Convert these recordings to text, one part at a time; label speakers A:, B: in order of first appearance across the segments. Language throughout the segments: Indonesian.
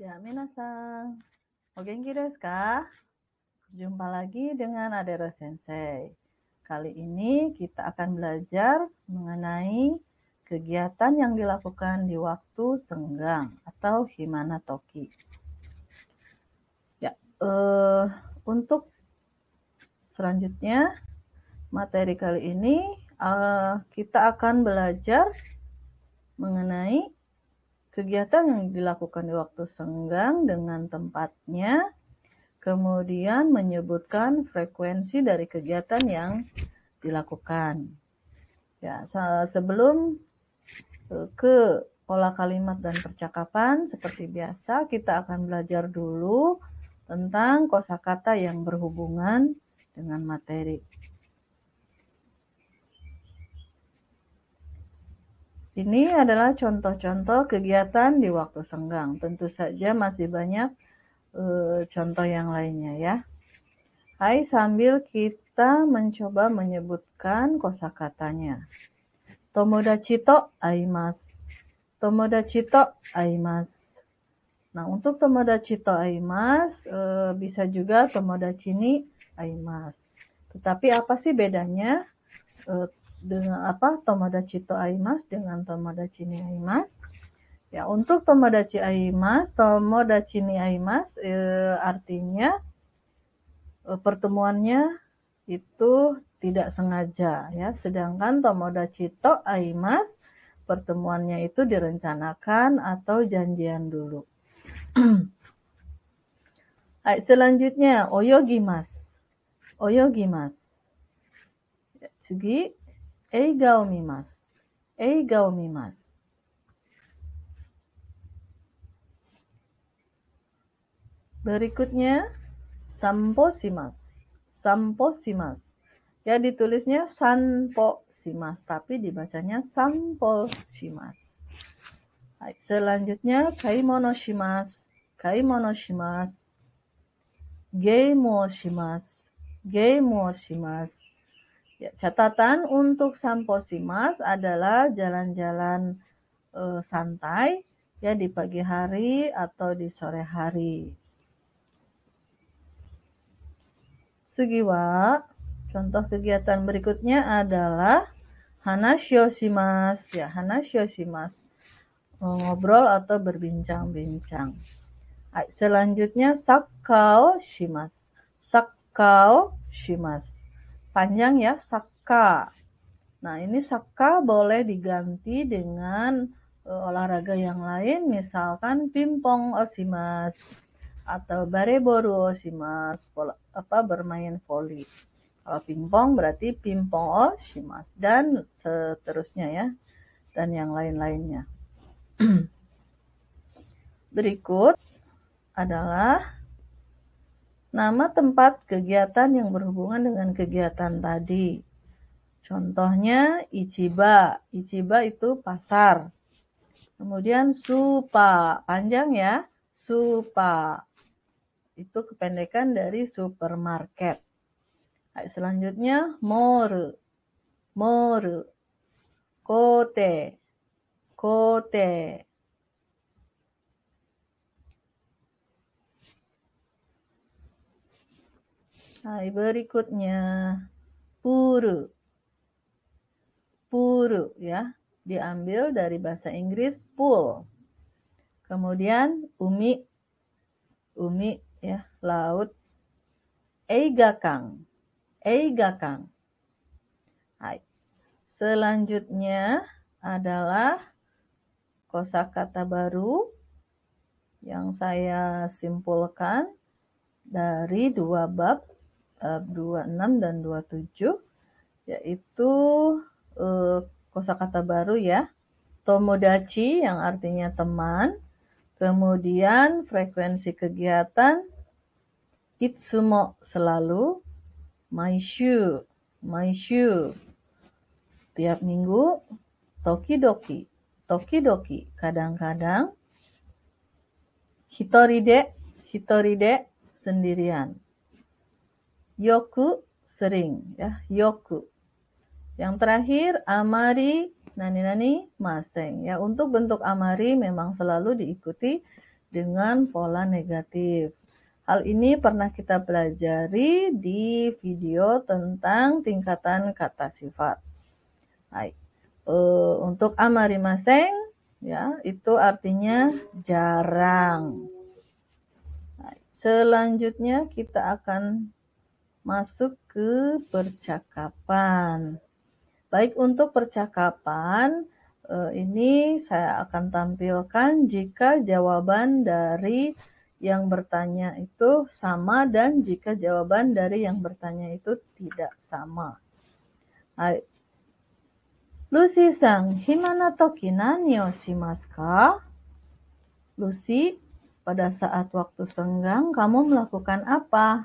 A: Ya, minasan. oke genki desu ka? Jumpa lagi dengan Adero Sensei. Kali ini kita akan belajar mengenai kegiatan yang dilakukan di waktu senggang atau himana toki. Ya, eh, untuk selanjutnya materi kali ini uh, kita akan belajar mengenai kegiatan yang dilakukan di waktu senggang dengan tempatnya, kemudian menyebutkan frekuensi dari kegiatan yang dilakukan. Ya, sebelum e, ke pola kalimat dan percakapan seperti biasa kita akan belajar dulu tentang kosakata yang berhubungan dengan materi. Ini adalah contoh-contoh kegiatan di waktu senggang. Tentu saja masih banyak e, contoh yang lainnya ya. Hai sambil kita mencoba menyebutkan kosakatanya. Tomodachi to aimas. Tomodachi to aimas. Nah, untuk tomodachi to aimas e, eh, bisa juga tomodachi ni aimas. Tetapi apa sih bedanya? Eh, dengan apa tomodachi to aimas dengan tomodachi ni aimas ya untuk tomodachi aimas tomodachi ni aimas e, eh, artinya e, pertemuannya itu tidak sengaja ya sedangkan tomodachi to aimas pertemuannya itu direncanakan atau janjian dulu oyogi selanjutnya oyogimas oyogimas 次、映画を見ます。映画を見ます。Berikutnya, sampo simas Ya, ditulisnya simas tapi dibacanya sampo Baik, selanjutnya, kaimono kaimono kaimonoshimas. Kaimonoshimas. Geimoshimas. Geimoshimas. Ya, catatan untuk Samposimas adalah jalan-jalan e, santai ya di pagi hari atau di sore hari. Sugiwa, contoh kegiatan berikutnya adalah simas ya, simas eh, ngobrol atau berbincang-bincang. Selanjutnya sakau shimas. sakau shimas panjang ya Saka. Nah, ini Saka boleh diganti dengan uh, olahraga yang lain misalkan pingpong osimas atau bareboru osimas pola, apa bermain voli. Kalau pingpong berarti pingpong osimas dan seterusnya ya dan yang lain-lainnya. Berikut adalah Nama tempat kegiatan yang berhubungan dengan kegiatan tadi. Contohnya Ichiba. Ichiba itu pasar. Kemudian Supa. Panjang ya. Supa. Itu kependekan dari supermarket. Nah, selanjutnya Moru. Moru. Kote. Kote. Hai, berikutnya. Puru. Puru ya. Diambil dari bahasa Inggris pool. Kemudian umi. Umi ya, laut. Eigakang. Eigakang. Hai. Selanjutnya adalah kosakata baru yang saya simpulkan dari dua bab 26 eh, dan 27 yaitu uh, kosakata baru ya. Tomodachi yang artinya teman, kemudian frekuensi kegiatan itsumo selalu, maishu, maishu tiap minggu, tokidoki, tokidoki kadang-kadang, hitoride, hitoride sendirian yoku sering ya yoku yang terakhir amari nani nani maseng ya untuk bentuk amari memang selalu diikuti dengan pola negatif hal ini pernah kita pelajari di video tentang tingkatan kata sifat baik uh, untuk amari maseng ya itu artinya jarang Selanjutnya kita akan masuk ke percakapan. Baik untuk percakapan, eh, ini saya akan tampilkan jika jawaban dari yang bertanya itu sama dan jika jawaban dari yang bertanya itu tidak sama. Hai. Lucy sang, himana toki nani o shimasu Lucy, pada saat waktu senggang kamu melakukan apa?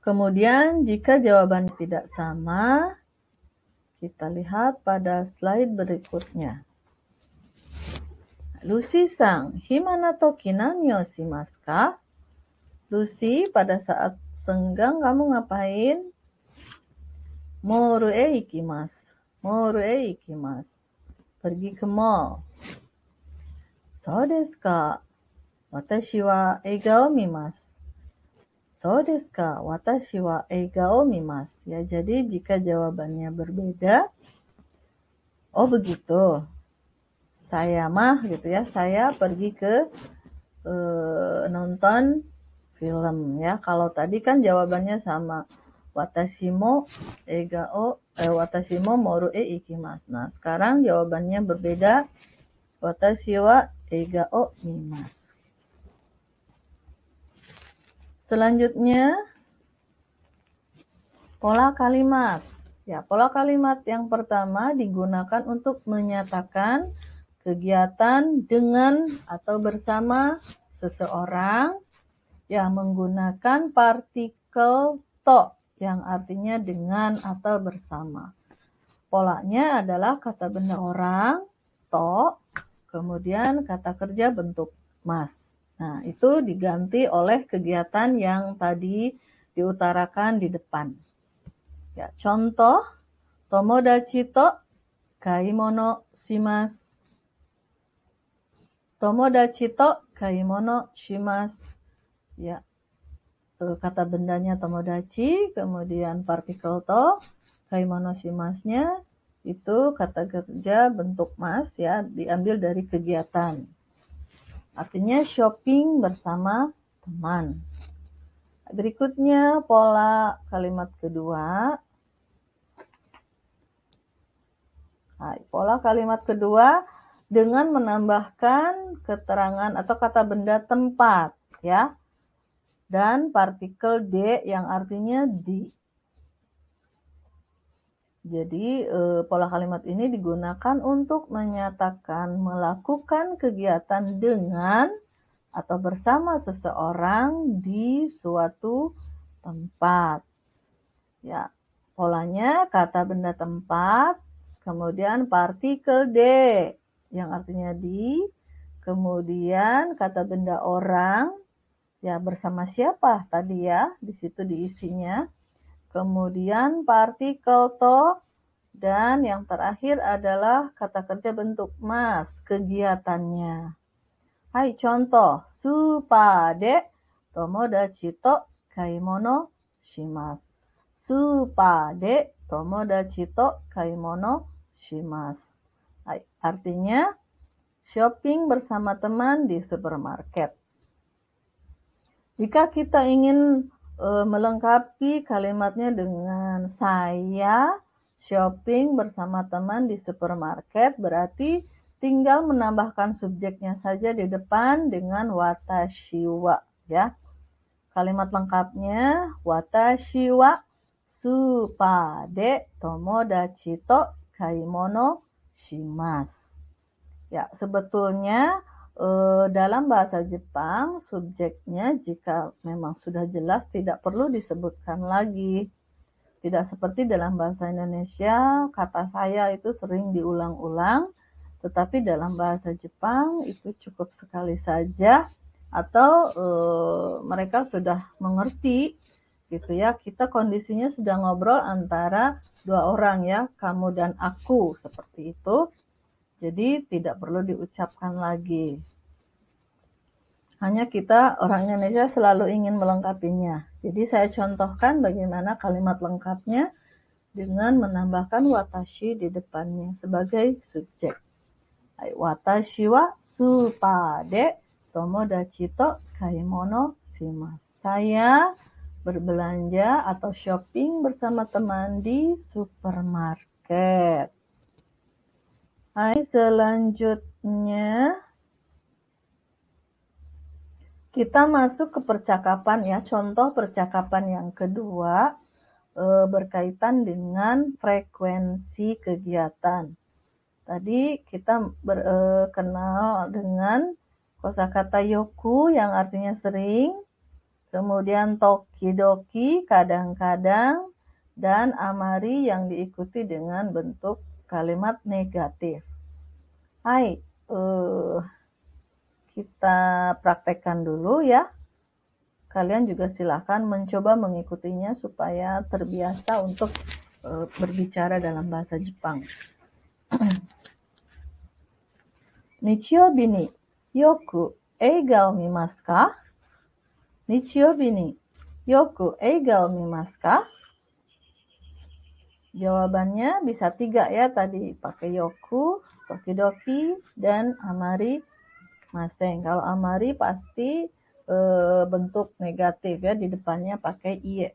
A: Kemudian jika jawaban tidak sama, kita lihat pada slide berikutnya. Lucy sang, himana toki nani o Lucy, pada saat senggang kamu ngapain? Moru e ikimasu. Moru e ikimasu. Pergi ke mall. So desu ka? Watashi wa eiga o mimasu. So Watashi wa eiga o mimas Ya, jadi jika jawabannya berbeda, oh begitu. Saya mah gitu ya, saya pergi ke eh, nonton film ya. Kalau tadi kan jawabannya sama. Watashi mo eiga o eh, watashi mo moru e ikimasu. Nah, sekarang jawabannya berbeda. Watashi wa eiga o mimasu. Selanjutnya, pola kalimat. Ya, pola kalimat yang pertama digunakan untuk menyatakan kegiatan dengan atau bersama seseorang yang menggunakan partikel to yang artinya dengan atau bersama. Polanya adalah kata benda orang to, kemudian kata kerja bentuk mas. Nah, itu diganti oleh kegiatan yang tadi diutarakan di depan. Ya, contoh tomodachi to kaimono shimasu. Tomodachi to kaimono shimasu. Ya. E, kata bendanya tomodachi, kemudian partikel to, kaimono shimasnya itu kata kerja bentuk mas ya diambil dari kegiatan. Artinya shopping bersama teman. Berikutnya pola kalimat kedua. Nah, pola kalimat kedua dengan menambahkan keterangan atau kata benda tempat ya dan partikel d yang artinya di jadi eh, pola kalimat ini digunakan untuk menyatakan melakukan kegiatan dengan atau bersama seseorang di suatu tempat. Ya, polanya kata benda tempat, kemudian partikel d yang artinya di, kemudian kata benda orang, ya bersama siapa tadi ya, di situ diisinya kemudian partikel to, dan yang terakhir adalah kata kerja bentuk mas, kegiatannya. Hai, contoh, supade tomodachi to kaimono shimas. Supade tomodachi to kaimono shimas. Hai, artinya shopping bersama teman di supermarket. Jika kita ingin uh, melengkapi kalimatnya dengan saya shopping bersama teman di supermarket berarti tinggal menambahkan subjeknya saja di depan dengan watashi wa ya. Kalimat lengkapnya watashi wa supade tomodachi to kaimono shimas. Ya, sebetulnya Eh, dalam bahasa Jepang, subjeknya jika memang sudah jelas tidak perlu disebutkan lagi. Tidak seperti dalam bahasa Indonesia, kata saya itu sering diulang-ulang, tetapi dalam bahasa Jepang itu cukup sekali saja atau e, mereka sudah mengerti gitu ya. Kita kondisinya sudah ngobrol antara dua orang ya, kamu dan aku seperti itu. Jadi tidak perlu diucapkan lagi. Hanya kita orang Indonesia selalu ingin melengkapinya. Jadi saya contohkan bagaimana kalimat lengkapnya dengan menambahkan watashi di depannya sebagai subjek. Watashi wa supade tomodachi to kaimono shimasu. Saya berbelanja atau shopping bersama teman di supermarket. Hai, selanjutnya kita masuk ke percakapan ya. Contoh percakapan yang kedua e, berkaitan dengan frekuensi kegiatan. Tadi kita berkenal eh, e, dengan kosakata yoku yang artinya sering, kemudian tokidoki kadang-kadang dan amari yang diikuti dengan bentuk kalimat negatif. Hai, uh, kita praktekkan dulu ya. Kalian juga silahkan mencoba mengikutinya supaya terbiasa untuk uh, berbicara dalam bahasa Jepang. Nichiyobi ni yoku eiga o mimasu ka? Nichiyobi ni yoku eiga o mimasu ka? Jawabannya bisa tiga ya tadi pakai yoku, tokidoki, dan amari maseng. Kalau amari pasti e, bentuk negatif ya di depannya pakai iye.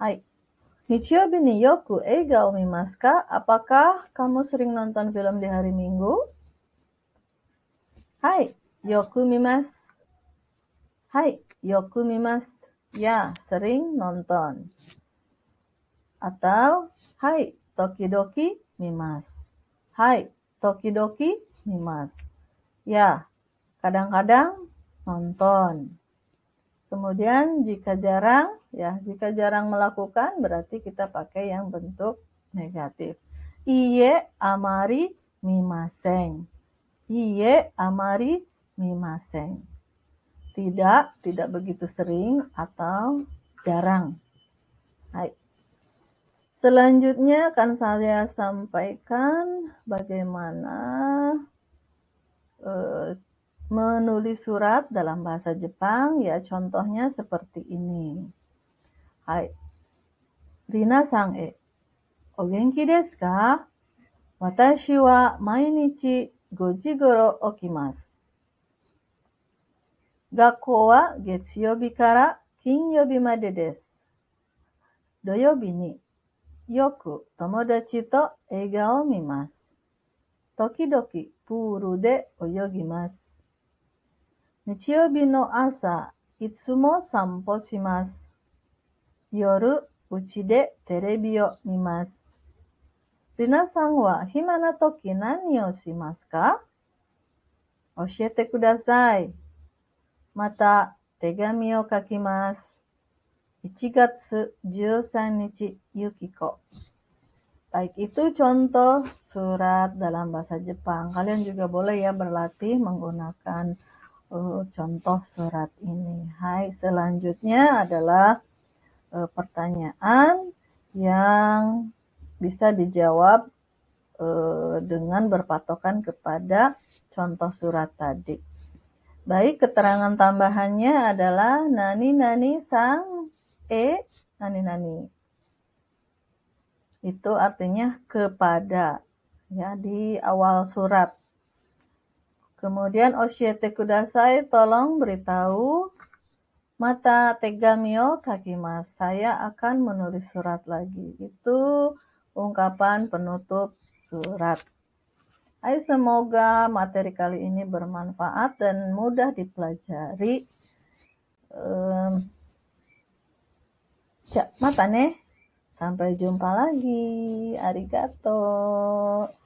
A: Hai. Nichiyobi ni yoku eiga eh, o mimasu ka? Apakah kamu sering nonton film di hari Minggu? Hai, yoku mimas. Hai, yoku mimas. Ya, sering nonton atau hai tokidoki mimas. Hai tokidoki mimas. Ya, kadang-kadang nonton. Kemudian jika jarang, ya jika jarang melakukan berarti kita pakai yang bentuk negatif. Iye amari mimaseng. Iye amari mimaseng. Tidak, tidak begitu sering atau jarang. Hai, Selanjutnya akan saya sampaikan bagaimana uh, menulis surat dalam bahasa Jepang ya contohnya seperti ini. Hai. Rina sang e. Eh, o oh, genki desu ka? Watashi wa mainichi 5 ni よく友達と映画を見ます。時々プールで泳ぎます。日曜日の朝、いつも散歩します。夜、うちでテレビを見ます。皆さんは暇な時何をしますか教えてください。また手紙を書きます。1月13 Yukiko. Baik, itu contoh surat dalam bahasa Jepang. Kalian juga boleh ya berlatih menggunakan uh, contoh surat ini. Hai, selanjutnya adalah uh, pertanyaan yang bisa dijawab uh, dengan berpatokan kepada contoh surat tadi. Baik, keterangan tambahannya adalah nani-nani sang e nani nani. Itu artinya kepada ya di awal surat. Kemudian Oshiete Kudasai tolong beritahu mata tegamio kaki mas saya akan menulis surat lagi. Itu ungkapan penutup surat. Hai, semoga materi kali ini bermanfaat dan mudah dipelajari. Um, Ya, mata nih. Sampai jumpa lagi. Arigato.